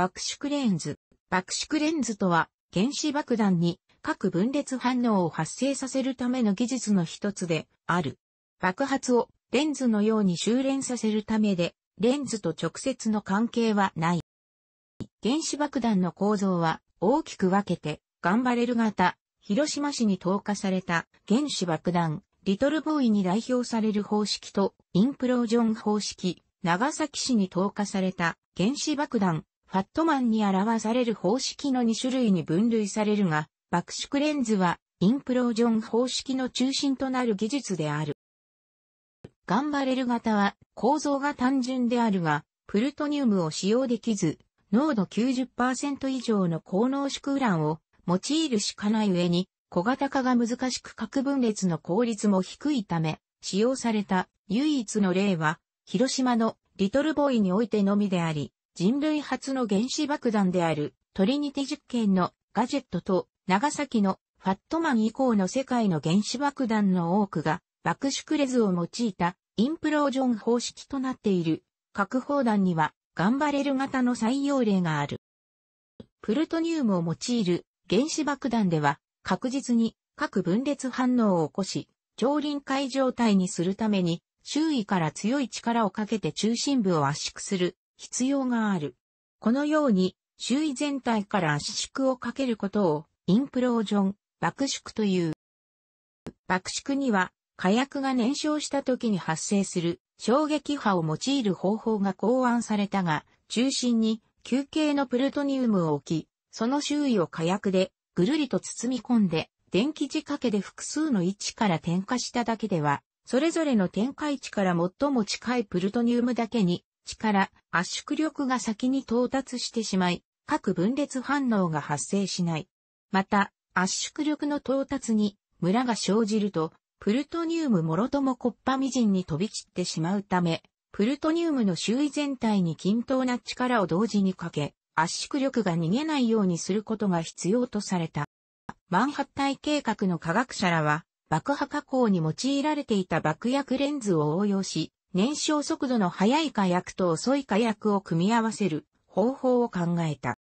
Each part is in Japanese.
爆縮レンズ。爆縮レンズとは、原子爆弾に核分裂反応を発生させるための技術の一つである。爆発をレンズのように修練させるためで、レンズと直接の関係はない。原子爆弾の構造は大きく分けて、ガンバレル型、広島市に投下された原子爆弾、リトルボーイに代表される方式と、インプロージョン方式、長崎市に投下された原子爆弾、ファットマンに表される方式の2種類に分類されるが、爆縮レンズはインプロージョン方式の中心となる技術である。ガンバレル型は構造が単純であるが、プルトニウムを使用できず、濃度90%以上の高濃縮ウランを用いるしかない上に、小型化が難しく核分裂の効率も低いため、使用された唯一の例は、広島のリトルボーイにおいてのみであり、人類初の原子爆弾であるトリニティ実験のガジェットと長崎のファットマン以降の世界の原子爆弾の多くが爆縮レズを用いたインプロージョン方式となっている核砲弾にはガンバレル型の採用例がある。プルトニウムを用いる原子爆弾では確実に核分裂反応を起こし超臨界状態にするために周囲から強い力をかけて中心部を圧縮する必要がある。このように、周囲全体から圧縮をかけることを、インプロージョン、爆縮という。爆縮には、火薬が燃焼した時に発生する衝撃波を用いる方法が考案されたが、中心に球形のプルトニウムを置き、その周囲を火薬でぐるりと包み込んで、電気仕掛けで複数の位置から点火しただけでは、それぞれの火位置から最も近いプルトニウムだけに力、圧縮力が先に到達してしまい、各分裂反応が発生しない。また、圧縮力の到達に、ムラが生じると、プルトニウムもろともコッパミジンに飛び散ってしまうため、プルトニウムの周囲全体に均等な力を同時にかけ、圧縮力が逃げないようにすることが必要とされた。マンハッタイ計画の科学者らは、爆破加工に用いられていた爆薬レンズを応用し、燃焼速度の速い火薬と遅い火薬を組み合わせる方法を考えた。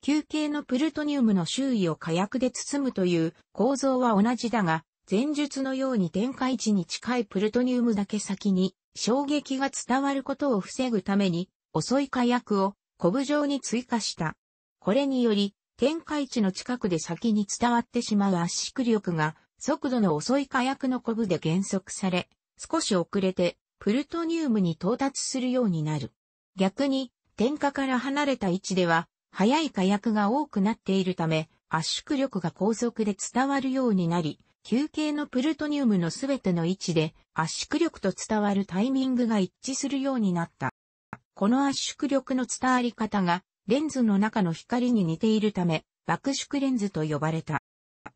球形のプルトニウムの周囲を火薬で包むという構造は同じだが、前述のように展開値に近いプルトニウムだけ先に衝撃が伝わることを防ぐために遅い火薬をコブ状に追加した。これにより、展開値の近くで先に伝わってしまう圧縮力が速度の遅い火薬のコブで減速され、少し遅れてプルトニウムに到達するようになる。逆に、点火から離れた位置では、早い火薬が多くなっているため、圧縮力が高速で伝わるようになり、球形のプルトニウムのすべての位置で圧縮力と伝わるタイミングが一致するようになった。この圧縮力の伝わり方がレンズの中の光に似ているため、爆縮レンズと呼ばれた。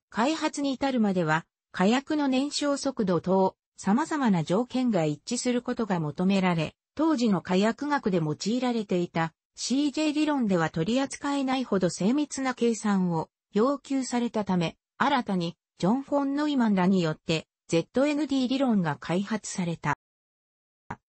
開発に至るまでは火薬の燃焼速度等様々な条件が一致することが求められ、当時の火薬学で用いられていた CJ 理論では取り扱えないほど精密な計算を要求されたため、新たにジョン・フォン・ノイマンらによって ZND 理論が開発された。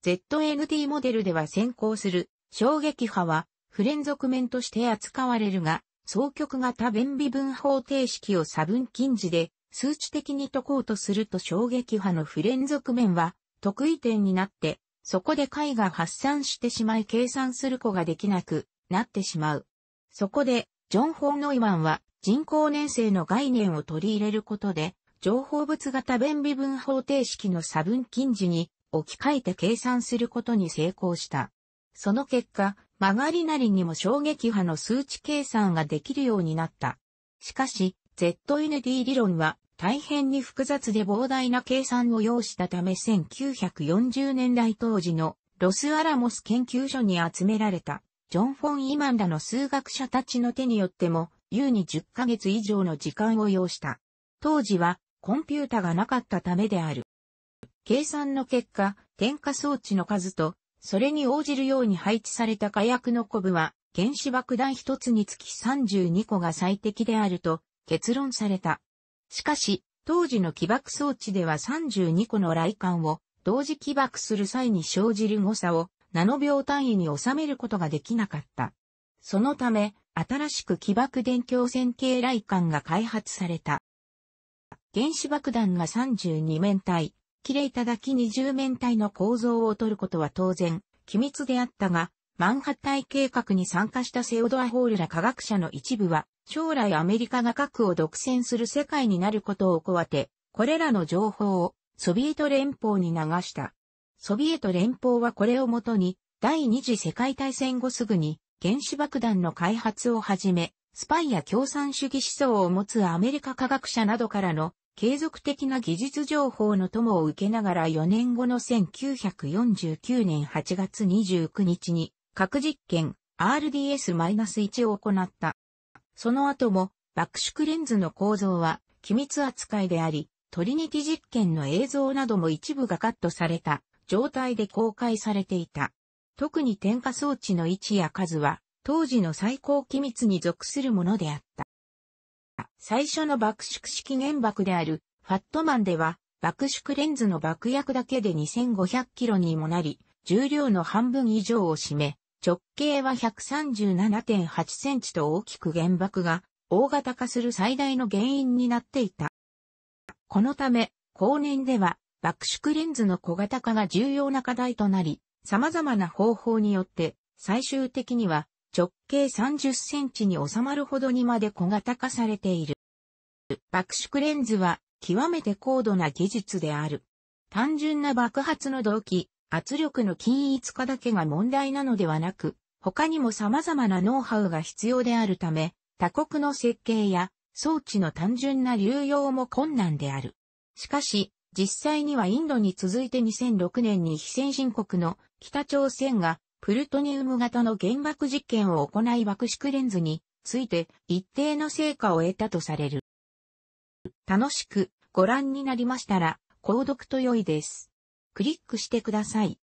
ZND モデルでは先行する衝撃波は不連続面として扱われるが、双極型便微分方程式を差分近似で数値的に解こうとすると衝撃波の不連続面は得意点になって、そこで解が発散してしまい計算する子ができなくなってしまう。そこで、ジョン・ホーン・ノイマンは人工年生の概念を取り入れることで、情報物型便微分方程式の差分近似に置き換えて計算することに成功した。その結果、曲がりなりにも衝撃波の数値計算ができるようになった。しかし、ZND 理論は大変に複雑で膨大な計算を要したため1940年代当時のロスアラモス研究所に集められたジョン・フォン・イマンらの数学者たちの手によっても優に10ヶ月以上の時間を要した。当時はコンピュータがなかったためである。計算の結果、点火装置の数と、それに応じるように配置された火薬のコブは、原子爆弾一つにつき32個が最適であると結論された。しかし、当時の起爆装置では32個の雷管を同時起爆する際に生じる誤差をナノ秒単位に収めることができなかった。そのため、新しく起爆電強線形雷管が開発された。原子爆弾が32面体、切れいただき20面体の構造を取ることは当然、機密であったが、マンハッタイ計画に参加したセオドア・ホールら科学者の一部は、将来アメリカが核を独占する世界になることをこあて、これらの情報をソビエト連邦に流した。ソビエト連邦はこれをもとに、第二次世界大戦後すぐに原子爆弾の開発をはじめ、スパイや共産主義思想を持つアメリカ科学者などからの継続的な技術情報の友を受けながら4年後の1949年8月29日に核実験 RDS-1 を行った。その後も爆縮レンズの構造は機密扱いであり、トリニティ実験の映像なども一部がカットされた状態で公開されていた。特に点火装置の位置や数は当時の最高機密に属するものであった。最初の爆縮式原爆であるファットマンでは爆縮レンズの爆薬だけで2500キロにもなり、重量の半分以上を占め、直径は137.8センチと大きく原爆が大型化する最大の原因になっていた。このため、後年では爆縮レンズの小型化が重要な課題となり、様々な方法によって最終的には直径30センチに収まるほどにまで小型化されている。爆縮レンズは極めて高度な技術である。単純な爆発の動機、圧力の均一化だけが問題なのではなく、他にも様々なノウハウが必要であるため、他国の設計や装置の単純な流用も困難である。しかし、実際にはインドに続いて2006年に非先進国の北朝鮮がプルトニウム型の原爆実験を行い爆縮レンズについて一定の成果を得たとされる。楽しくご覧になりましたら、購読と良いです。クリックしてください。